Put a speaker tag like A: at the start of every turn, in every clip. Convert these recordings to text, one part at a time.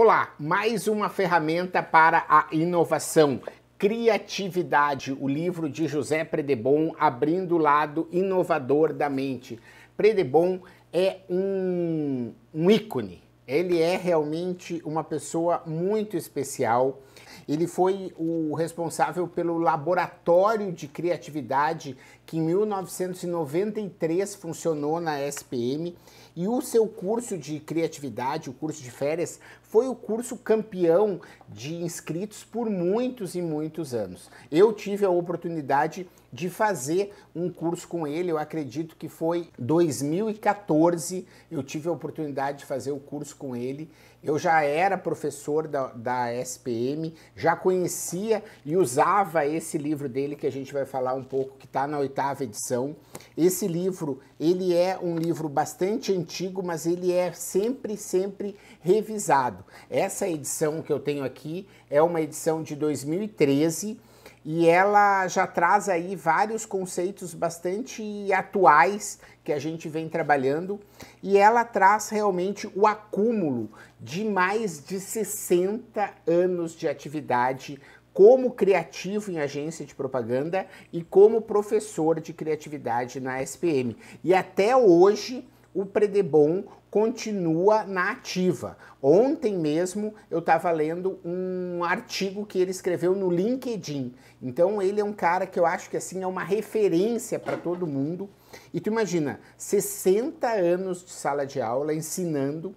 A: Olá, mais uma ferramenta para a inovação. Criatividade, o livro de José Predebon abrindo o lado inovador da mente. Predebon é um, um ícone, ele é realmente uma pessoa muito especial. Ele foi o responsável pelo laboratório de criatividade que em 1993 funcionou na SPM e o seu curso de criatividade, o curso de férias, foi o curso campeão de inscritos por muitos e muitos anos. Eu tive a oportunidade de fazer um curso com ele, eu acredito que foi 2014, eu tive a oportunidade de fazer o curso com ele. Eu já era professor da, da SPM, já conhecia e usava esse livro dele que a gente vai falar um pouco, que está na oitava oitava edição. Esse livro, ele é um livro bastante antigo, mas ele é sempre, sempre revisado. Essa edição que eu tenho aqui é uma edição de 2013 e ela já traz aí vários conceitos bastante atuais que a gente vem trabalhando e ela traz realmente o acúmulo de mais de 60 anos de atividade como criativo em agência de propaganda e como professor de criatividade na SPM. E até hoje o Predebon continua na ativa. Ontem mesmo eu estava lendo um artigo que ele escreveu no LinkedIn. Então ele é um cara que eu acho que assim é uma referência para todo mundo. E tu imagina, 60 anos de sala de aula ensinando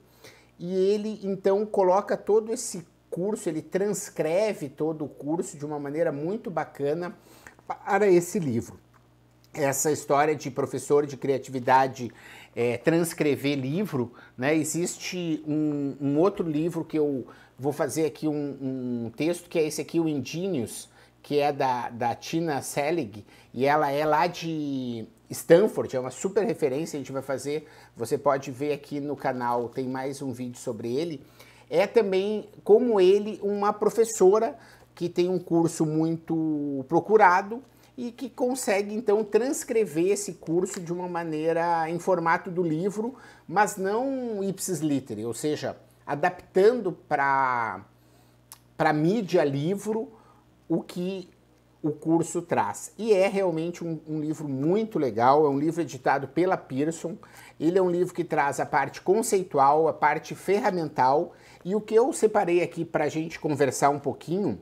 A: e ele então coloca todo esse curso, ele transcreve todo o curso de uma maneira muito bacana para esse livro. Essa história de professor de criatividade é, transcrever livro, né? Existe um, um, outro livro que eu vou fazer aqui um, um texto, que é esse aqui, o Indínios, que é da, da Tina Selig, e ela é lá de Stanford, é uma super referência, a gente vai fazer, você pode ver aqui no canal, tem mais um vídeo sobre ele é também, como ele, uma professora que tem um curso muito procurado e que consegue então transcrever esse curso de uma maneira em formato do livro, mas não ipsis literi, ou seja, adaptando para para mídia livro o que o curso traz. E é realmente um, um, livro muito legal, é um livro editado pela Pearson. Ele é um livro que traz a parte conceitual, a parte ferramental. E o que eu separei aqui para a gente conversar um pouquinho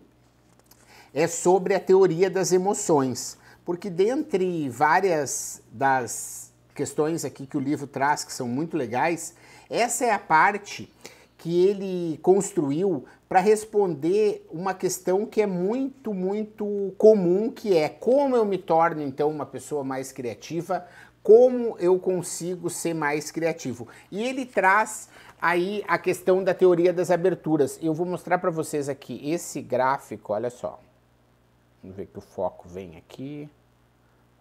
A: é sobre a teoria das emoções. Porque dentre várias das questões aqui que o livro traz, que são muito legais, essa é a parte que ele construiu para responder uma questão que é muito, muito comum, que é como eu me torno então uma pessoa mais criativa, como eu consigo ser mais criativo. E ele traz aí a questão da teoria das aberturas. Eu vou mostrar para vocês aqui esse gráfico, olha só. Vamos ver que o foco vem aqui.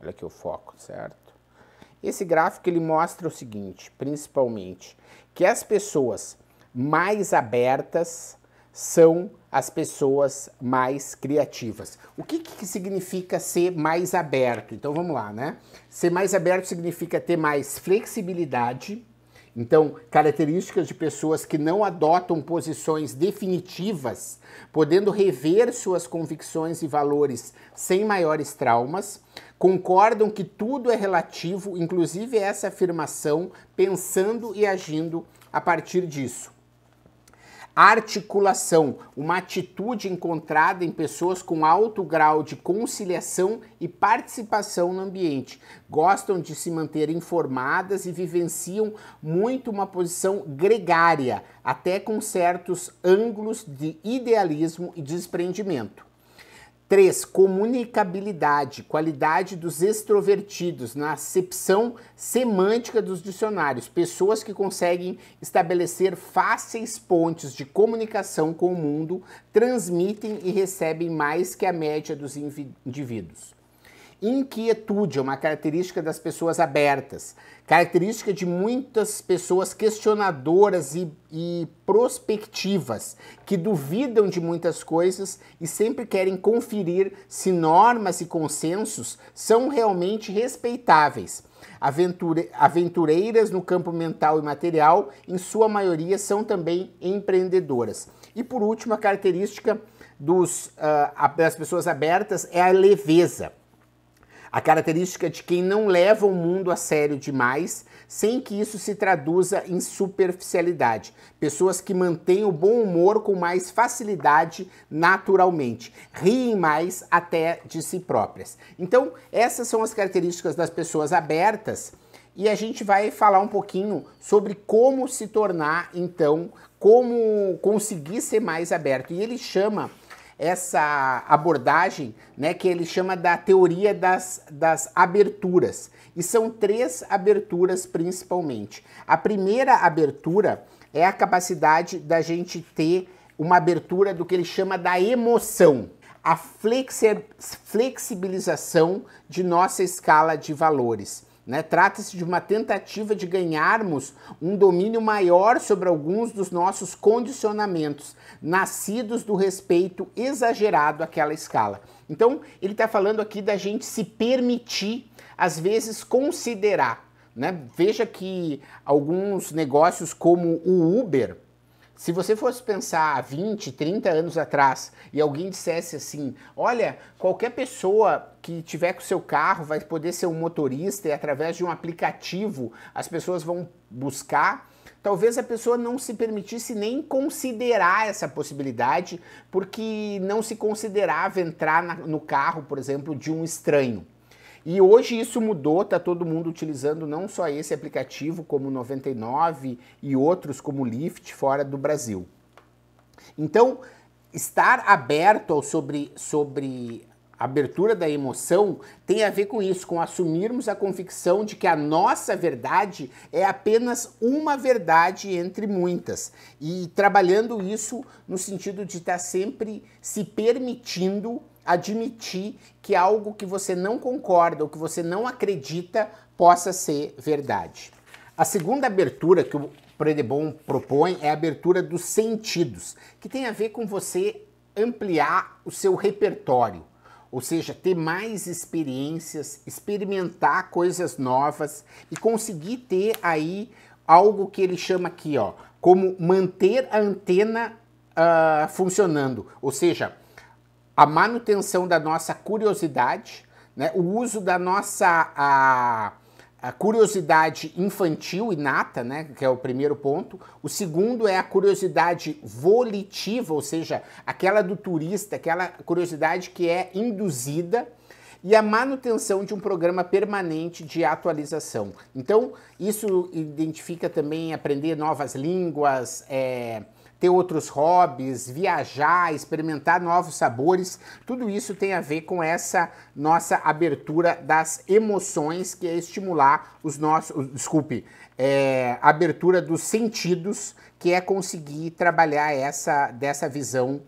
A: Olha aqui o foco, certo? Esse gráfico ele mostra o seguinte, principalmente, que as pessoas mais abertas são as pessoas mais criativas. O que, que significa ser mais aberto? Então vamos lá, né? Ser mais aberto significa ter mais flexibilidade. Então, características de pessoas que não adotam posições definitivas, podendo rever suas convicções e valores sem maiores traumas, concordam que tudo é relativo, inclusive essa afirmação, pensando e agindo a partir disso articulação, uma atitude encontrada em pessoas com alto grau de conciliação e participação no ambiente. Gostam de se manter informadas e vivenciam muito uma posição gregária, até com certos ângulos de idealismo e desprendimento. 3. Comunicabilidade, qualidade dos extrovertidos, na acepção semântica dos dicionários, pessoas que conseguem estabelecer fáceis pontes de comunicação com o mundo, transmitem e recebem mais que a média dos indivíduos. Inquietude é uma característica das pessoas abertas, característica de muitas pessoas questionadoras e, e prospectivas, que duvidam de muitas coisas e sempre querem conferir se normas e consensos são realmente respeitáveis. Aventure, aventureiras no campo mental e material, em sua maioria são também empreendedoras. E por último, a característica dos, uh, das pessoas abertas é a leveza. A característica de quem não leva o mundo a sério demais, sem que isso se traduza em superficialidade. Pessoas que mantêm o bom humor com mais facilidade naturalmente, riem mais até de si próprias. Então, essas são as características das pessoas abertas e a gente vai falar um pouquinho sobre como se tornar, então, como conseguir ser mais aberto. E ele chama essa abordagem né, que ele chama da teoria das, das aberturas. E são três aberturas principalmente. A primeira abertura é a capacidade da gente ter uma abertura do que ele chama da emoção, a flexibilização de nossa escala de valores. Né? Trata-se de uma tentativa de ganharmos um domínio maior sobre alguns dos nossos condicionamentos, nascidos do respeito exagerado àquela escala. Então, ele está falando aqui da gente se permitir, às vezes, considerar. Né? Veja que alguns negócios, como o Uber, se você fosse pensar 20, 30 anos atrás e alguém dissesse assim: olha, qualquer pessoa que tiver com seu carro vai poder ser um motorista e através de um aplicativo as pessoas vão buscar. Talvez a pessoa não se permitisse nem considerar essa possibilidade, porque não se considerava entrar na, no carro, por exemplo, de um estranho. E hoje isso mudou, tá todo mundo utilizando não só esse aplicativo como 99 e outros como Lyft fora do Brasil. Então, estar aberto ao sobre sobre abertura da emoção tem a ver com isso, com assumirmos a convicção de que a nossa verdade é apenas uma verdade entre muitas. E trabalhando isso no sentido de estar tá sempre se permitindo admitir que algo que você não concorda ou que você não acredita possa ser verdade. A segunda abertura que o Predebon propõe é a abertura dos sentidos, que tem a ver com você ampliar o seu repertório, ou seja, ter mais experiências, experimentar coisas novas e conseguir ter aí algo que ele chama aqui, ó, como manter a antena uh, funcionando, ou seja, a manutenção da nossa curiosidade, né? o uso da nossa a, a curiosidade infantil inata, né? que é o primeiro ponto. O segundo é a curiosidade volitiva, ou seja, aquela do turista, aquela curiosidade que é induzida e a manutenção de um programa permanente de atualização. Então, isso identifica também aprender novas línguas, é, ter outros hobbies, viajar, experimentar novos sabores, tudo isso tem a ver com essa nossa abertura das emoções, que é estimular os nossos. Desculpe, é, abertura dos sentidos, que é conseguir trabalhar essa dessa visão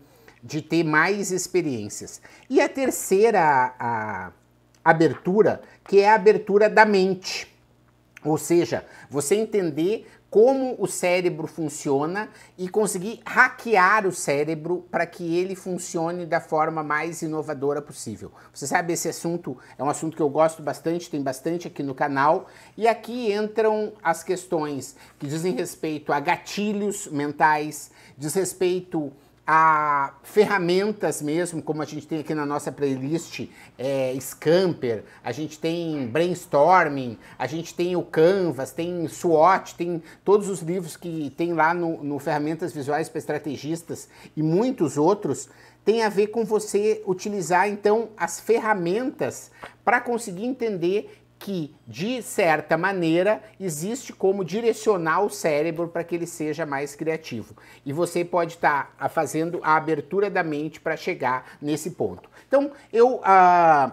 A: de ter mais experiências. E a terceira a, abertura, que é a abertura da mente. Ou seja, você entender como o cérebro funciona e conseguir hackear o cérebro para que ele funcione da forma mais inovadora possível. Você sabe, esse assunto é um assunto que eu gosto bastante, tem bastante aqui no canal, e aqui entram as questões que dizem respeito a gatilhos mentais, diz respeito a ferramentas mesmo, como a gente tem aqui na nossa playlist é, Scamper, a gente tem Brainstorming, a gente tem o Canvas, tem SWOT, tem todos os livros que tem lá no, no Ferramentas Visuais para Estrategistas e muitos outros, tem a ver com você utilizar então as ferramentas para conseguir entender que, de certa maneira, existe como direcionar o cérebro para que ele seja mais criativo. E você pode estar tá ah, fazendo a abertura da mente para chegar nesse ponto. Então, eu ah,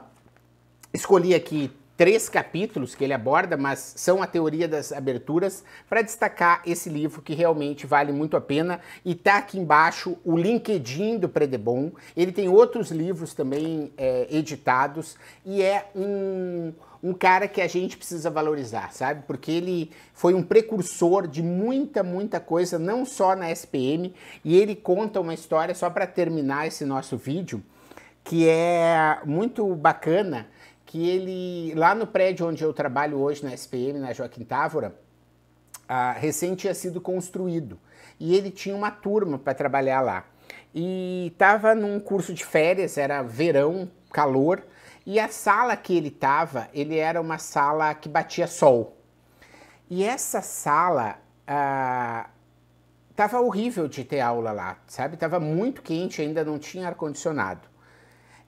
A: escolhi aqui três capítulos que ele aborda, mas são a teoria das aberturas, para destacar esse livro que realmente vale muito a pena. E tá aqui embaixo o LinkedIn do Predebon. Ele tem outros livros também é, editados e é um, um cara que a gente precisa valorizar, sabe? Porque ele foi um precursor de muita, muita coisa, não só na SPM. E ele conta uma história, só para terminar esse nosso vídeo, que é muito bacana que ele, lá no prédio onde eu trabalho hoje, na SPM, na Joaquim Távora, recém tinha sido construído. E ele tinha uma turma para trabalhar lá. E estava num curso de férias, era verão, calor, e a sala que ele estava, ele era uma sala que batia sol. E essa sala estava tava horrível de ter aula lá, sabe? Tava muito quente, ainda não tinha ar condicionado.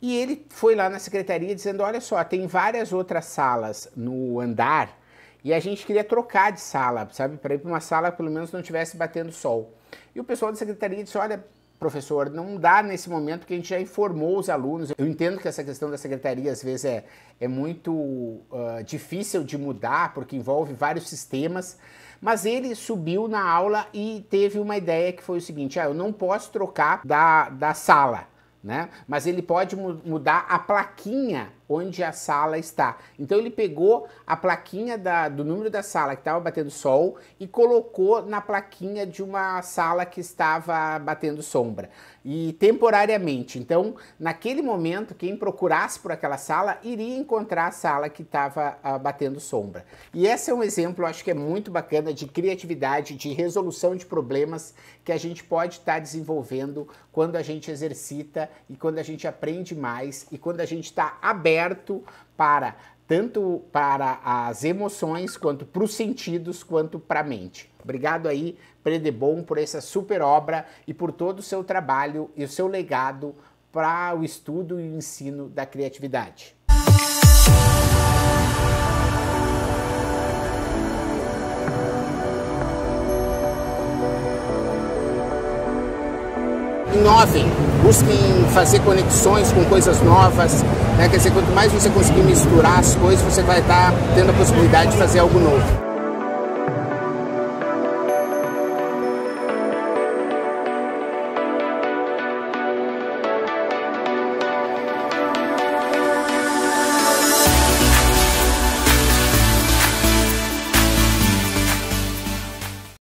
A: E ele foi lá na secretaria dizendo: olha só, tem várias outras salas no andar e a gente queria trocar de sala, sabe? Para ir para uma sala que pelo menos não estivesse batendo sol. E o pessoal da secretaria disse: olha, professor, não dá nesse momento que a gente já informou os alunos. Eu entendo que essa questão da secretaria às vezes é, é muito uh, difícil de mudar, porque envolve vários sistemas. Mas ele subiu na aula e teve uma ideia que foi o seguinte: ah, eu não posso trocar da, da sala né? Mas ele pode mudar a plaquinha onde a sala está. Então ele pegou a plaquinha da, do número da sala que estava batendo sol e colocou na plaquinha de uma sala que estava batendo sombra. E temporariamente. Então, naquele momento, quem procurasse por aquela sala iria encontrar a sala que estava uh, ah, batendo sombra. E esse é um exemplo, acho que é muito bacana, de criatividade, de resolução de problemas que a gente pode estar tá desenvolvendo quando a gente exercita e quando a gente aprende mais e quando a gente está aberto aberto para tanto para as emoções, quanto para os sentidos, quanto para a mente. Obrigado aí, Predebon, por essa super obra e por todo o seu trabalho e o seu legado para o estudo e o ensino da criatividade. Inovem, busquem fazer conexões com coisas novas. Né? Quer dizer, quanto mais você conseguir misturar as coisas, você vai estar tendo a possibilidade de fazer algo novo.